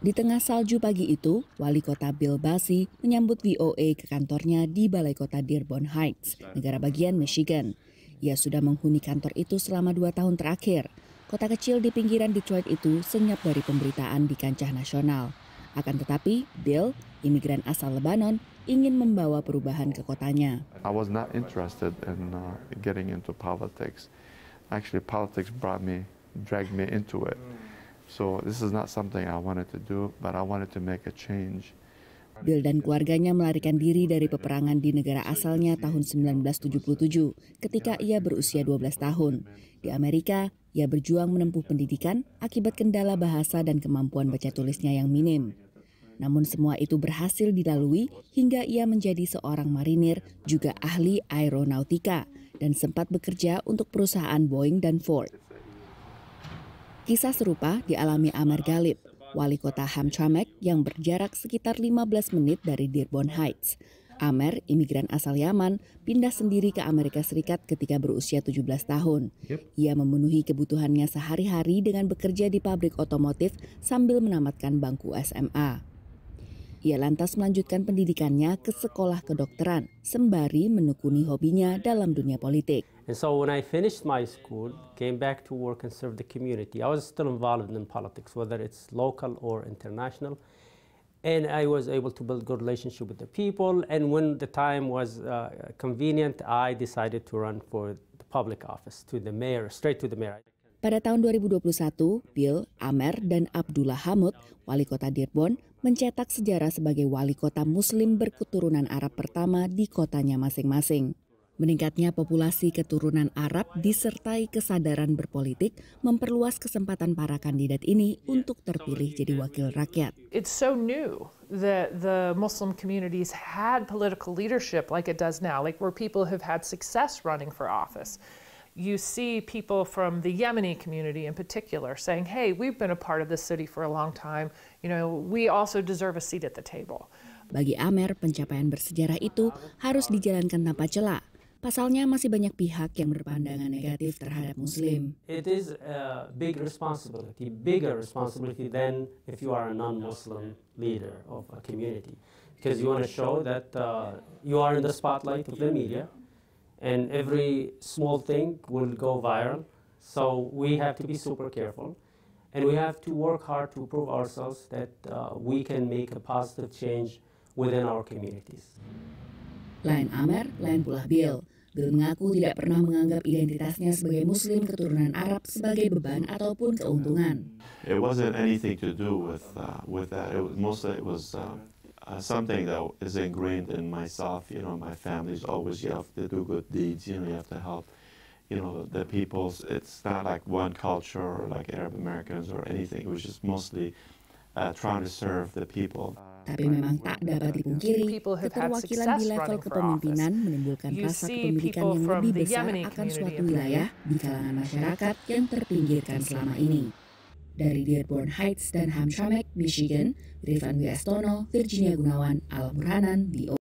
Di tengah salju pagi itu, Wali Kota Bill Basi menyambut VOA ke kantornya di Balai Kota Dearborn Heights, negara bagian Michigan. Ia sudah menghuni kantor itu selama dua tahun terakhir. Kota kecil di pinggiran Detroit itu senyap dari pemberitaan di kancah nasional. Akan tetapi, Bill, imigran asal Lebanon, ingin membawa perubahan ke kotanya. I was not interested in uh, getting into politics. Actually, politics brought me, dragged me into it. So this is not something I wanted to do, but I wanted to make a change. Bill dan keluarganya melarikan diri dari peperangan di negara asalnya tahun 1977 ketika ia berusia 12 tahun. Di Amerika, ia berjuang menempuh pendidikan akibat kendala bahasa dan kemampuan baca tulisnya yang minim. Namun semua itu berhasil dilalui hingga ia menjadi seorang marinir juga ahli aeronautika dan sempat bekerja untuk perusahaan Boeing dan Ford. Kisah serupa dialami Amar Galib, wali kota Hamtramck yang berjarak sekitar 15 menit dari Dearborn Heights. Amer, imigran asal Yaman, pindah sendiri ke Amerika Serikat ketika berusia 17 tahun. Ia memenuhi kebutuhannya sehari-hari dengan bekerja di pabrik otomotif sambil menamatkan bangku SMA. Ia lantas melanjutkan pendidikannya ke sekolah kedokteran, sembari menekuni hobinya dalam dunia politik. And so when I finished my school, came back to work and serve the community. I was still involved in politics, whether it's local or international. And I was able to build good relationship with the people. And when the time was uh, convenient, I decided to run for the public office, to the mayor, straight to the mayor. Pada tahun 2021, Bill, Amer, dan Abdullah Hamud, wali kota Dearborn, mencetak sejarah sebagai wali kota muslim berketurunan Arab pertama di kotanya masing-masing. Meningkatnya populasi keturunan Arab disertai kesadaran berpolitik memperluas kesempatan para kandidat ini untuk terpilih jadi wakil rakyat. It's so new that the Muslim communities had political leadership like it does now, like where people have had success running for office. you see people from the Yemeni community in particular saying, hey, we've been a part of this city for a long time. You know, we also deserve a seat at the table. Bagi Amer, pencapaian bersejarah itu harus dijalankan tanpa celah. Pasalnya masih banyak pihak yang berpandangan negatif terhadap Muslim. It is a big responsibility, bigger responsibility than if you are a non-Muslim leader of a community, because you want to show that uh, you are in the spotlight of the media, and every small thing will go viral. So we have to be super careful. And we have to work hard to prove ourselves that uh, we can make a positive change within our communities. Lain Amer, lain pula Bill. Bill mengaku tidak pernah menganggap identitasnya sebagai Muslim keturunan Arab sebagai beban ataupun keuntungan. It wasn't anything to do with uh, with that. It was mostly it was uh, uh, something that is ingrained in myself. You know, my family's always you have to do good deeds. You know, you have to help. You know, the peoples. It's not like one culture or like Arab Americans or anything. It was just mostly uh, trying to serve the people. Tapi memang tak dapat dipungkiri, keterwakilan di level kepemimpinan menimbulkan rasa kepemilikan yang lebih besar akan suatu wilayah di kalangan masyarakat yang terpinggirkan selama ini. Dari Dearborn Heights dan Hamtramck, Michigan, Rifan Wiastono, Virginia Gunawan, Al Murhanan, di